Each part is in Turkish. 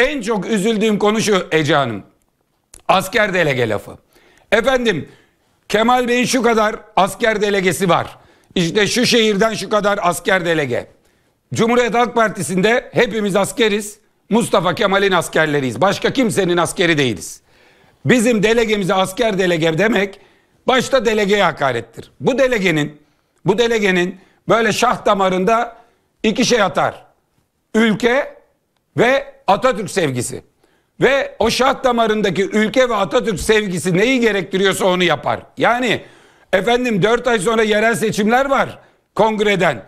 En çok üzüldüğüm konu şu Ece Hanım. Asker delege lafı. Efendim Kemal Bey'in şu kadar asker delegesi var. İşte şu şehirden şu kadar asker delege. Cumhuriyet Halk Partisi'nde hepimiz askeriz. Mustafa Kemal'in askerleriyiz. Başka kimsenin askeri değiliz. Bizim delegemize asker delege demek başta delegeye hakarettir. Bu delegenin bu delegenin böyle şah damarında iki şey atar. Ülke ve Atatürk sevgisi. Ve o şah damarındaki ülke ve Atatürk sevgisi neyi gerektiriyorsa onu yapar. Yani efendim 4 ay sonra yerel seçimler var kongreden.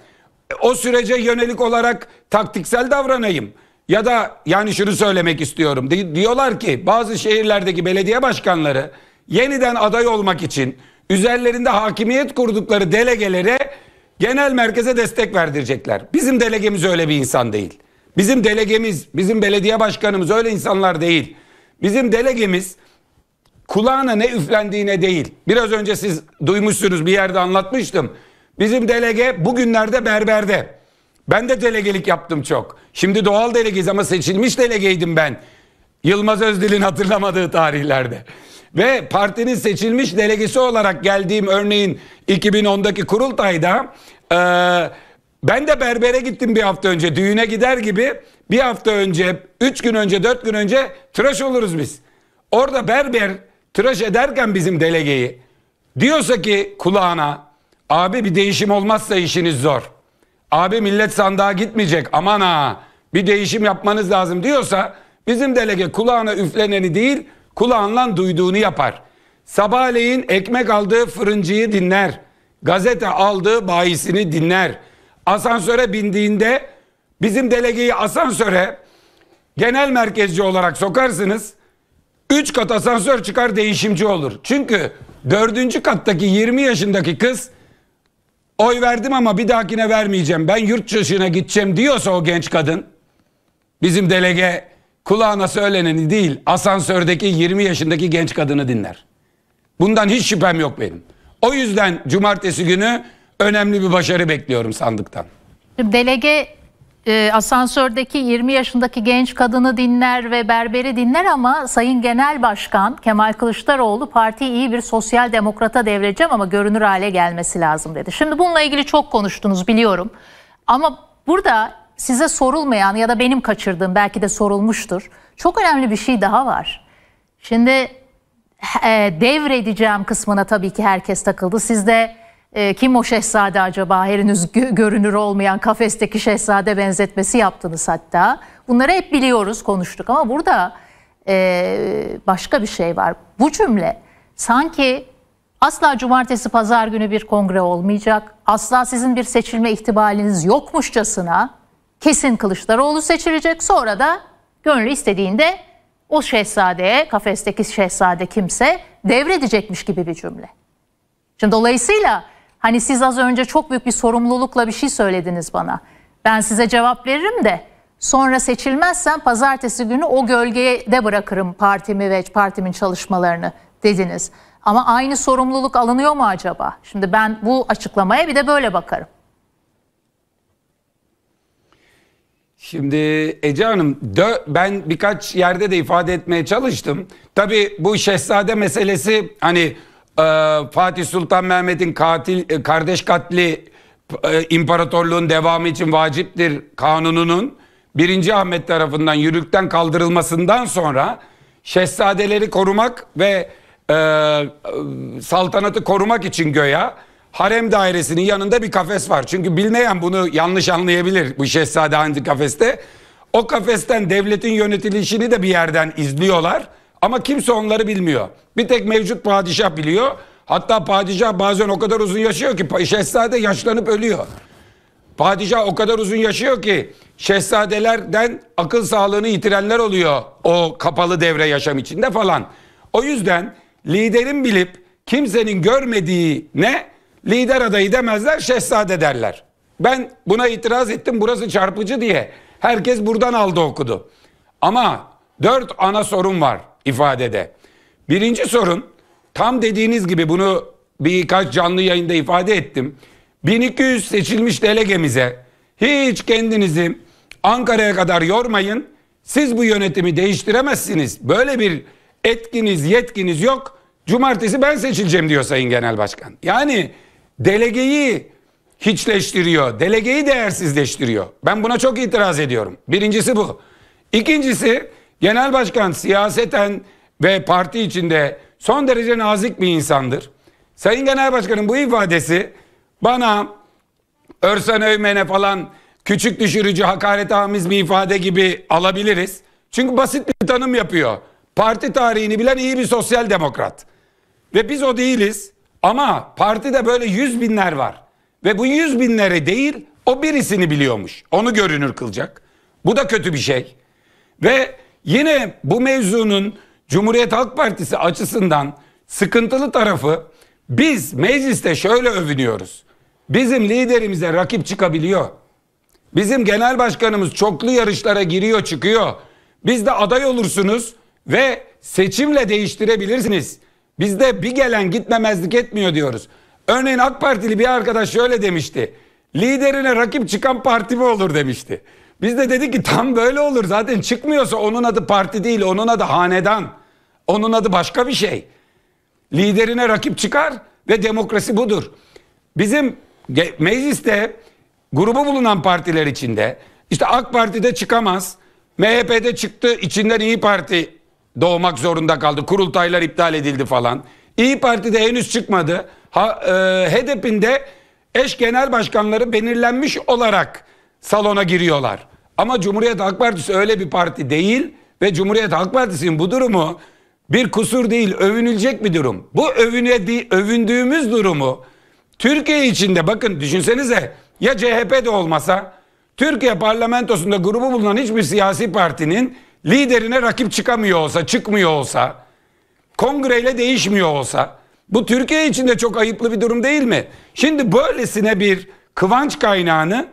O sürece yönelik olarak taktiksel davranayım. Ya da yani şunu söylemek istiyorum. Diyorlar ki bazı şehirlerdeki belediye başkanları yeniden aday olmak için üzerlerinde hakimiyet kurdukları delegelere genel merkeze destek verdirecekler. Bizim delegemiz öyle bir insan değil. Bizim delegemiz, bizim belediye başkanımız öyle insanlar değil. Bizim delegemiz kulağına ne üflendiğine değil. Biraz önce siz duymuşsunuz bir yerde anlatmıştım. Bizim delege bugünlerde berberde. Ben de delegelik yaptım çok. Şimdi doğal delegeyiz ama seçilmiş delegeydim ben. Yılmaz Özdil'in hatırlamadığı tarihlerde. Ve partinin seçilmiş delegesi olarak geldiğim örneğin 2010'daki kurultayda... Ee, ben de berbere gittim bir hafta önce. Düğüne gider gibi bir hafta önce, üç gün önce, dört gün önce tıraş oluruz biz. Orada berber tıraş ederken bizim delegeyi diyorsa ki kulağına abi bir değişim olmazsa işiniz zor. Abi millet sandığa gitmeyecek aman ha bir değişim yapmanız lazım diyorsa bizim delege kulağına üfleneni değil kulağından duyduğunu yapar. Sabahleyin ekmek aldığı fırıncıyı dinler. Gazete aldığı bayisini dinler asansöre bindiğinde bizim delegeyi asansöre genel merkezci olarak sokarsınız. Üç kat asansör çıkar değişimci olur. Çünkü dördüncü kattaki 20 yaşındaki kız oy verdim ama bir dahakine vermeyeceğim. Ben yurt dışına gideceğim diyorsa o genç kadın bizim delege kulağına söyleneni değil asansördeki 20 yaşındaki genç kadını dinler. Bundan hiç şüphem yok benim. O yüzden cumartesi günü önemli bir başarı bekliyorum sandıktan. Delege e, asansördeki 20 yaşındaki genç kadını dinler ve berberi dinler ama Sayın Genel Başkan Kemal Kılıçdaroğlu partiyi iyi bir sosyal demokrata devreceğim ama görünür hale gelmesi lazım dedi. Şimdi bununla ilgili çok konuştunuz biliyorum ama burada size sorulmayan ya da benim kaçırdığım belki de sorulmuştur. Çok önemli bir şey daha var. Şimdi e, devredeceğim kısmına tabii ki herkes takıldı. Siz de e, kim o şehzade acaba? Henüz görünür olmayan kafesteki şehzade benzetmesi yaptınız hatta. Bunları hep biliyoruz, konuştuk ama burada e, başka bir şey var. Bu cümle sanki asla cumartesi pazar günü bir kongre olmayacak. Asla sizin bir seçilme ihtimaliniz yokmuşçasına kesin Kılıçdaroğlu seçilecek. Sonra da gönlü istediğinde o şehzadeye, kafesteki şehzade kimse devredecekmiş gibi bir cümle. Şimdi dolayısıyla Hani siz az önce çok büyük bir sorumlulukla bir şey söylediniz bana. Ben size cevap veririm de sonra seçilmezsem pazartesi günü o gölgeye de bırakırım partimi ve partimin çalışmalarını dediniz. Ama aynı sorumluluk alınıyor mu acaba? Şimdi ben bu açıklamaya bir de böyle bakarım. Şimdi Ece Hanım ben birkaç yerde de ifade etmeye çalıştım. Tabii bu şehzade meselesi hani e, Fatih Sultan Mehmet'in katil e, kardeş katli e, imparatorluğun devamı için vaciptir kanununun 1. Ahmet tarafından yürürlükten kaldırılmasından sonra şehzadeleri korumak ve e, saltanatı korumak için göya harem dairesinin yanında bir kafes var. Çünkü bilmeyen bunu yanlış anlayabilir bu şehzade hangi kafeste. O kafesten devletin yönetilişini de bir yerden izliyorlar. Ama kimse onları bilmiyor. Bir tek mevcut padişah biliyor. Hatta padişah bazen o kadar uzun yaşıyor ki şehzade yaşlanıp ölüyor. Padişah o kadar uzun yaşıyor ki şehzadelerden akıl sağlığını yitirenler oluyor o kapalı devre yaşam içinde falan. O yüzden liderin bilip kimsenin görmediği ne lider adayı demezler şehzade derler. Ben buna itiraz ettim burası çarpıcı diye. Herkes buradan aldı okudu. Ama dört ana sorun var ifadede. Birinci sorun tam dediğiniz gibi bunu birkaç canlı yayında ifade ettim. 1200 seçilmiş delegemize hiç kendinizi Ankara'ya kadar yormayın. Siz bu yönetimi değiştiremezsiniz. Böyle bir etkiniz, yetkiniz yok. Cumartesi ben seçileceğim diyor Sayın Genel Başkan. Yani delegeyi hiçleştiriyor, delegeyi değersizleştiriyor. Ben buna çok itiraz ediyorum. Birincisi bu. İkincisi Genel başkan siyaseten ve parti içinde son derece nazik bir insandır. Sayın Genel Başkan'ın bu ifadesi bana Örsen Öymen'e falan küçük düşürücü, hakaret amiz bir ifade gibi alabiliriz. Çünkü basit bir tanım yapıyor. Parti tarihini bilen iyi bir sosyal demokrat. Ve biz o değiliz. Ama partide böyle yüz binler var. Ve bu yüz binlere değil o birisini biliyormuş. Onu görünür kılacak. Bu da kötü bir şey. Ve Yine bu mevzunun Cumhuriyet Halk Partisi açısından sıkıntılı tarafı biz mecliste şöyle övünüyoruz. Bizim liderimize rakip çıkabiliyor. Bizim genel başkanımız çoklu yarışlara giriyor çıkıyor. Biz de aday olursunuz ve seçimle değiştirebilirsiniz. Bizde bir gelen gitmemezlik etmiyor diyoruz. Örneğin AK Partili bir arkadaş şöyle demişti. Liderine rakip çıkan parti mi olur demişti. Biz de dedik ki tam böyle olur. Zaten çıkmıyorsa onun adı parti değil, onun adı hanedan. Onun adı başka bir şey. Liderine rakip çıkar ve demokrasi budur. Bizim mecliste grubu bulunan partiler içinde işte AK Parti'de çıkamaz. MHP'de çıktı içinden İyi Parti doğmak zorunda kaldı. Kurultaylar iptal edildi falan. İyi Parti'de henüz çıkmadı. Ha, e, HDP'in eş genel başkanları belirlenmiş olarak salona giriyorlar. Ama Cumhuriyet Halk Partisi öyle bir parti değil ve Cumhuriyet Halk Partisi'nin bu durumu bir kusur değil, övünülecek bir durum. Bu övüne, övündüğümüz durumu Türkiye içinde bakın düşünsenize ya CHP de olmasa Türkiye parlamentosunda grubu bulunan hiçbir siyasi partinin liderine rakip çıkamıyor olsa, çıkmıyor olsa, kongreyle değişmiyor olsa bu Türkiye için de çok ayıplı bir durum değil mi? Şimdi böylesine bir kıvanç kaynağını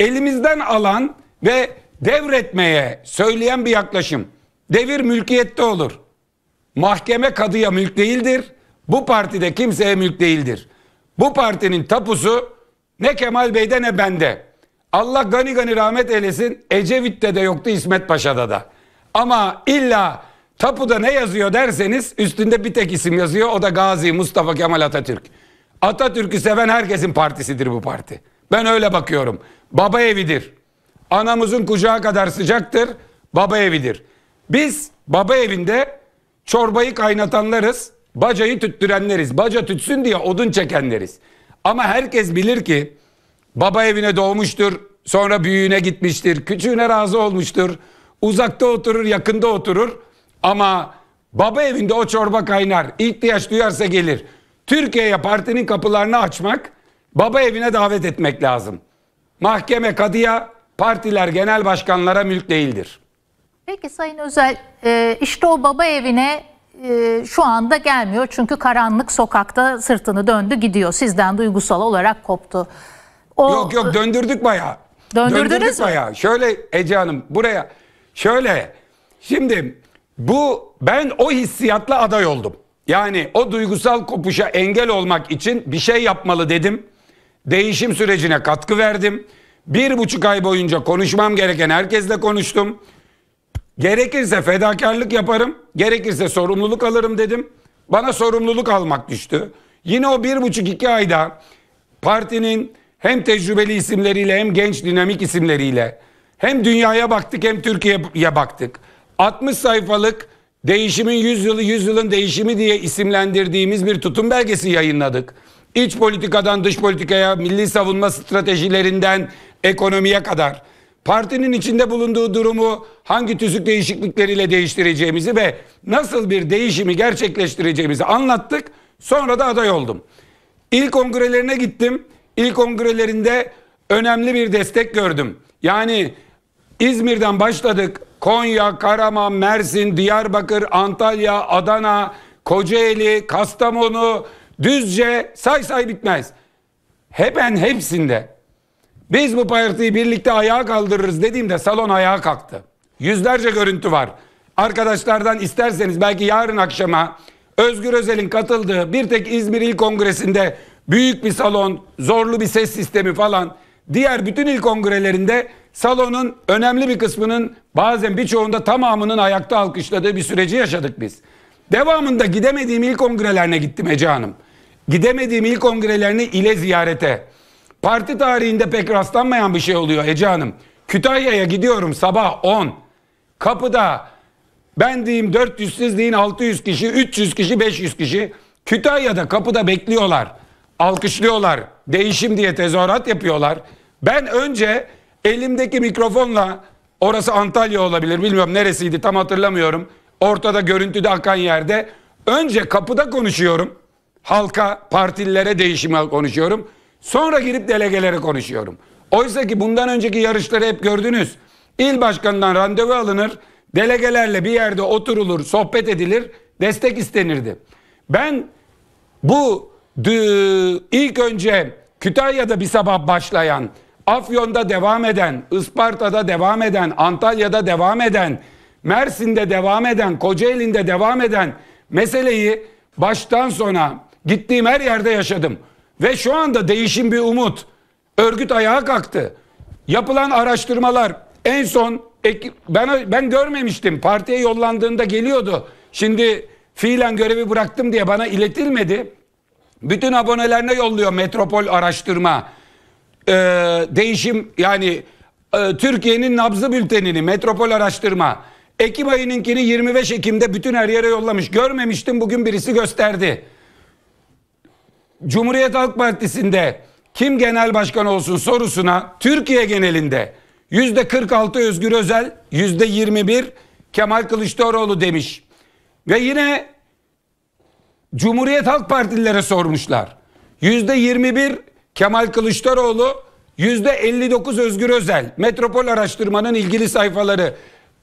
elimizden alan ve devretmeye söyleyen bir yaklaşım. Devir mülkiyette olur. Mahkeme kadıya mülk değildir. Bu partide kimseye mülk değildir. Bu partinin tapusu ne Kemal Bey'de ne bende. Allah gani gani rahmet eylesin. Ecevit'te de yoktu İsmet Paşa'da da. Ama illa tapuda ne yazıyor derseniz üstünde bir tek isim yazıyor. O da Gazi Mustafa Kemal Atatürk. Atatürk'ü seven herkesin partisidir bu parti. Ben öyle bakıyorum. Baba evidir. Anamızın kucağı kadar sıcaktır. Baba evidir. Biz baba evinde çorbayı kaynatanlarız. Bacayı tüttürenleriz. Baca tütsün diye odun çekenleriz. Ama herkes bilir ki baba evine doğmuştur. Sonra büyüğüne gitmiştir. Küçüğüne razı olmuştur. Uzakta oturur, yakında oturur. Ama baba evinde o çorba kaynar. İhtiyaç duyarsa gelir. Türkiye'ye partinin kapılarını açmak, baba evine davet etmek lazım. Mahkeme kadıya partiler genel başkanlara mülk değildir. Peki Sayın Özel e, işte o baba evine e, şu anda gelmiyor. Çünkü karanlık sokakta sırtını döndü gidiyor. Sizden duygusal olarak koptu. O... Yok yok döndürdük bayağı. Döndürdünüz döndürdük mi? bayağı. Şöyle Ece Hanım buraya şöyle şimdi bu ben o hissiyatla aday oldum. Yani o duygusal kopuşa engel olmak için bir şey yapmalı dedim. Değişim sürecine katkı verdim. Bir buçuk ay boyunca konuşmam gereken herkesle konuştum. Gerekirse fedakarlık yaparım, gerekirse sorumluluk alırım dedim. Bana sorumluluk almak düştü. Yine o bir buçuk iki ayda partinin hem tecrübeli isimleriyle hem genç dinamik isimleriyle hem dünyaya baktık hem Türkiye'ye baktık. 60 sayfalık değişimin yüzyılı yüzyılın değişimi diye isimlendirdiğimiz bir tutum belgesi yayınladık. İç politikadan dış politikaya, milli savunma stratejilerinden ekonomiye kadar partinin içinde bulunduğu durumu hangi tüzük değişiklikleriyle değiştireceğimizi ve nasıl bir değişimi gerçekleştireceğimizi anlattık. Sonra da aday oldum. İlk kongrelerine gittim. İlk kongrelerinde önemli bir destek gördüm. Yani İzmir'den başladık. Konya, Karaman, Mersin, Diyarbakır, Antalya, Adana, Kocaeli, Kastamonu, Düzce say say bitmez. Hemen hepsinde biz bu partiyi birlikte ayağa kaldırırız dediğimde salon ayağa kalktı. Yüzlerce görüntü var. Arkadaşlardan isterseniz belki yarın akşama Özgür Özel'in katıldığı bir tek İzmir İl Kongresi'nde büyük bir salon, zorlu bir ses sistemi falan diğer bütün il kongrelerinde salonun önemli bir kısmının bazen birçoğunda tamamının ayakta alkışladığı bir süreci yaşadık biz. Devamında gidemediğim il kongrelerine gittim Ece Hanım. Gidemediğim il kongrelerini ile ziyarete. Parti tarihinde pek rastlanmayan bir şey oluyor Ece Hanım. Kütahya'ya gidiyorum sabah 10. Kapıda ben diyeyim 400 siz deyin 600 kişi, 300 kişi, 500 kişi. Kütahya'da kapıda bekliyorlar. Alkışlıyorlar. Değişim diye tezahürat yapıyorlar. Ben önce elimdeki mikrofonla orası Antalya olabilir bilmiyorum neresiydi tam hatırlamıyorum. Ortada görüntüde akan yerde önce kapıda konuşuyorum. Halka, partililere değişimi konuşuyorum. Sonra girip delegelere konuşuyorum. Oysa ki bundan önceki yarışları hep gördünüz. İl başkanından randevu alınır, delegelerle bir yerde oturulur, sohbet edilir, destek istenirdi. Ben bu ilk önce Kütahya'da bir sabah başlayan, Afyon'da devam eden, Isparta'da devam eden, Antalya'da devam eden, Mersin'de devam eden, Kocaeli'nde devam eden meseleyi baştan sona gittiğim her yerde yaşadım. Ve şu anda değişim bir umut. Örgüt ayağa kalktı. Yapılan araştırmalar en son ben ben görmemiştim. Partiye yollandığında geliyordu. Şimdi fiilen görevi bıraktım diye bana iletilmedi. Bütün abonelerine yolluyor Metropol Araştırma. Ee, değişim yani e, Türkiye'nin nabzı bültenini Metropol Araştırma. Ekim ayınınkini 25 Ekim'de bütün her yere yollamış. Görmemiştim bugün birisi gösterdi. Cumhuriyet Halk Partisi'nde kim genel başkan olsun sorusuna Türkiye genelinde yüzde 46 Özgür Özel, yüzde 21 Kemal Kılıçdaroğlu demiş. Ve yine Cumhuriyet Halk Partililere sormuşlar. Yüzde 21 Kemal Kılıçdaroğlu, yüzde 59 Özgür Özel. Metropol araştırmanın ilgili sayfaları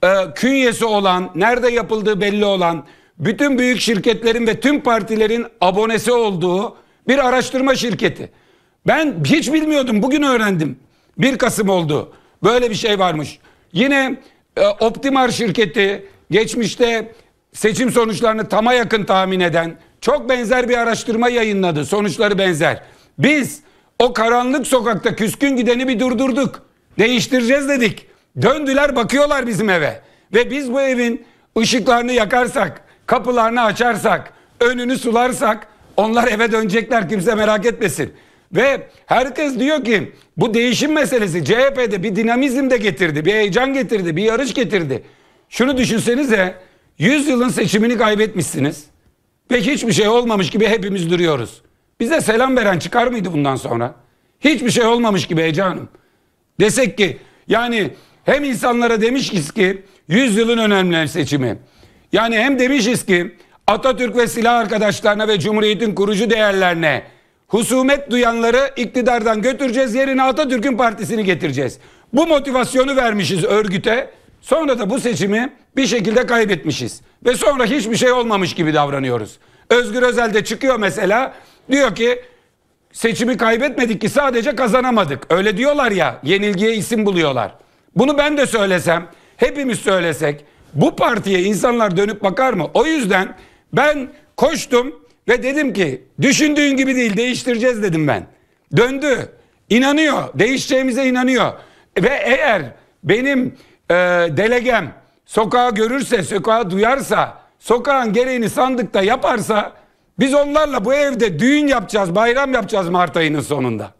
e, künyesi olan, nerede yapıldığı belli olan bütün büyük şirketlerin ve tüm partilerin abonesi olduğu bir araştırma şirketi. Ben hiç bilmiyordum bugün öğrendim. 1 Kasım oldu. Böyle bir şey varmış. Yine e, Optimar şirketi geçmişte seçim sonuçlarını tama yakın tahmin eden çok benzer bir araştırma yayınladı. Sonuçları benzer. Biz o karanlık sokakta küskün gideni bir durdurduk. Değiştireceğiz dedik. Döndüler bakıyorlar bizim eve. Ve biz bu evin ışıklarını yakarsak, kapılarını açarsak, önünü sularsak onlar eve dönecekler kimse merak etmesin. Ve herkes diyor ki bu değişim meselesi CHP'de bir dinamizm de getirdi, bir heyecan getirdi, bir yarış getirdi. Şunu düşünsenize 100 yılın seçimini kaybetmişsiniz. Pek hiçbir şey olmamış gibi hepimiz duruyoruz. Bize selam veren çıkar mıydı bundan sonra? Hiçbir şey olmamış gibi heyecanım. Desek ki yani hem insanlara demişiz ki 100 yılın önemli seçimi. Yani hem demişiz ki Atatürk ve silah arkadaşlarına ve Cumhuriyet'in kurucu değerlerine husumet duyanları iktidardan götüreceğiz. Yerine Atatürk'ün partisini getireceğiz. Bu motivasyonu vermişiz örgüte. Sonra da bu seçimi bir şekilde kaybetmişiz. Ve sonra hiçbir şey olmamış gibi davranıyoruz. Özgür Özel de çıkıyor mesela. Diyor ki seçimi kaybetmedik ki sadece kazanamadık. Öyle diyorlar ya yenilgiye isim buluyorlar. Bunu ben de söylesem hepimiz söylesek bu partiye insanlar dönüp bakar mı? O yüzden ben koştum ve dedim ki düşündüğün gibi değil değiştireceğiz dedim ben. Döndü. İnanıyor. Değişeceğimize inanıyor. Ve eğer benim e, delegem sokağa görürse, sokağa duyarsa, sokağın gereğini sandıkta yaparsa biz onlarla bu evde düğün yapacağız, bayram yapacağız Mart ayının sonunda.